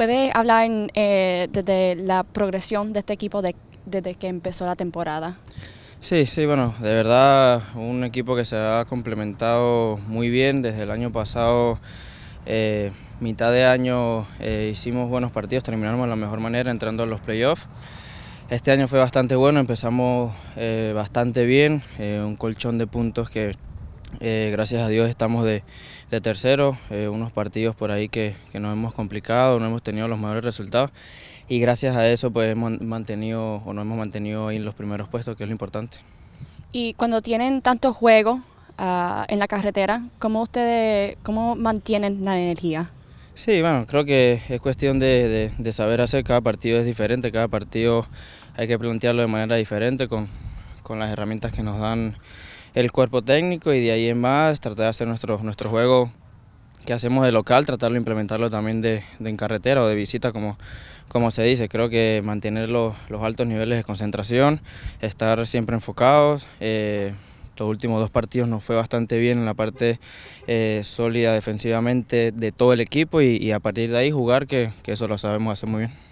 ¿Puede hablar eh, de, la progresión de este equipo desde que empezó la temporada? Sí, sí, bueno, de verdad un equipo que se ha complementado muy bien desde el año pasado. Eh, mitad de año eh, hicimos buenos partidos, terminamos de la mejor manera entrando a los playoffs. Este año fue bastante bueno, empezamos bastante bien, un colchón de puntos que eh, gracias a Dios estamos de, de tercero, eh, unos partidos por ahí que, que, nos hemos complicado, no hemos tenido los mejores resultados y gracias a eso pues hemos mantenido o nos hemos mantenido ahí en los primeros puestos, que es lo importante. Y cuando tienen tanto juego ah, en la carretera, ¿cómo ustedes cómo mantienen la energía? Sí, bueno, creo que es cuestión de, de, de saber hacer, cada partido es diferente, cada partido hay que plantearlo de manera diferente, con, con las herramientas que nos dan el cuerpo técnico y de ahí en más tratar de hacer nuestro, nuestro juego que hacemos de local, tratarlo de implementarlo también de, en carretera o de visita, como, como se dice. Creo que mantener los, altos niveles de concentración, estar siempre enfocados. Eh, los últimos dos partidos nos fue bastante bien en la parte eh, sólida defensivamente de todo el equipo y, a partir de ahí jugar, que, que eso lo sabemos hacer muy bien.